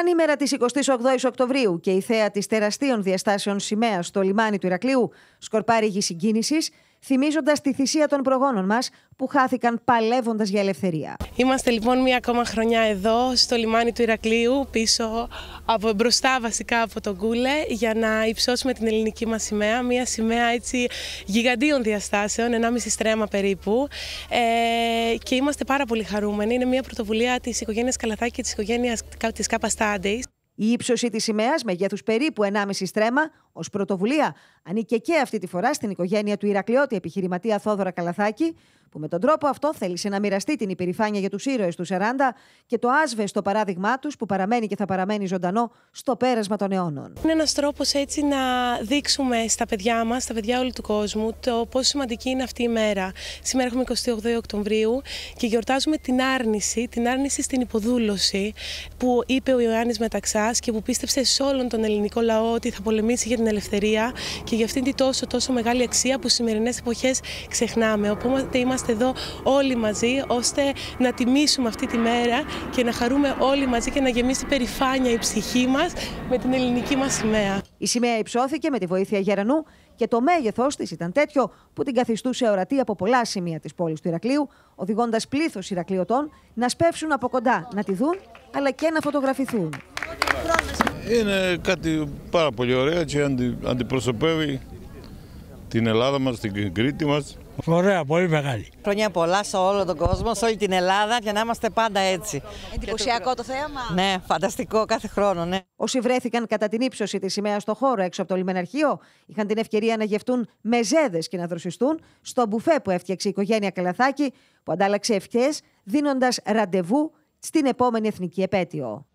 Ανήμερα τη 28η Οκτωβρίου και η θέα της τεραστίων διαστάσεων σημαία στο λιμάνι του Ηρακλείου σκορπάρει γη συγκίνησης θυμίζοντας τη θυσία των προγόνων μας που χάθηκαν παλεύοντας για ελευθερία. Είμαστε λοιπόν μία ακόμα χρονιά εδώ, στο λιμάνι του Ηρακλείου, πίσω από μπροστά βασικά από τον Κούλε, για να υψώσουμε την ελληνική μας σημαία. Μία σημαία έτσι γιγαντίων διαστάσεων, 1,5 στρέμα περίπου. Ε, και είμαστε πάρα πολύ χαρούμενοι. Είναι μία πρωτοβουλία της οικογένειας Καλαθάκη και της οικογένειας της Κάπα Στάντεϊ. Η ύψωση της σημαίας, μεγέθους περίπου 1,5 στρέμα, ως πρωτοβουλία ανήκε και αυτή τη φορά στην οικογένεια του Ηρακλειώτη επιχειρηματία Θόδωρα Καλαθάκη, με τον τρόπο αυτό θέλησε να μοιραστεί την υπερηφάνεια για τους ήρωες του 40 και το άσβεστο παράδειγμά τους που παραμένει και θα παραμένει ζωντανό στο πέρασμα των αιώνων. Είναι ένας τρόπος έτσι να δείξουμε στα παιδιά μας, στα παιδιά όλου του κόσμου, το πόσο σημαντική είναι αυτή η μέρα. Σήμερα έχουμε 28 Οκτωβρίου και γιορτάζουμε την άρνηση, την άρνηση στην υποδούλωση που είπε ο Ιωάννης Μεταξάς και που πίστευσε σε όλον τον ελληνικό λαό ότι θα πολεμήσει για την ελευθερία και για αυτήν την τόσο τόσο μεγάλη αξία που σημερινές εποχές ξεχνάμε. Οπότε είμαστε είμαστε εδώ όλοι μαζί ώστε να τιμήσουμε αυτή τη μέρα και να χαρούμε όλοι μαζί και να γεμίσει περηφάνεια η ψυχή μας με την ελληνική μας σημαία. Η σημαία υψώθηκε με τη βοήθεια Γερανού και το μέγεθό της ήταν τέτοιο που την καθιστούσε ορατή από πολλά σημεία της πόλης του Ηρακλείου, οδηγώντας πλήθος Ηρακλειωτών να σπεύσουν από κοντά, να τη δουν αλλά και να φωτογραφηθούν. Είναι κάτι πάρα πολύ ωραίο και αντι, αντιπροσωπεύει την Ελλάδα μας, την Κρήτη μας. Ωραία, πολύ μεγάλη. Χρόνια πολλά σε όλο τον κόσμο, σε όλη την Ελλάδα και να είμαστε πάντα έτσι. Εντυπωσιακό το θέμα. Ναι, φανταστικό κάθε χρόνο, ναι. Όσοι βρέθηκαν κατά την ύψωση της σημαίας στο χώρο έξω από το λιμεναρχείο, είχαν την ευκαιρία να γευτούν μεζέδε και να δροσιστούν στο μπουφέ που έφτιαξε η οικογένεια Καλαθάκη, που αντάλλαξε ευχές δίνοντας ραντεβού στην επόμενη εθνική επέτειο.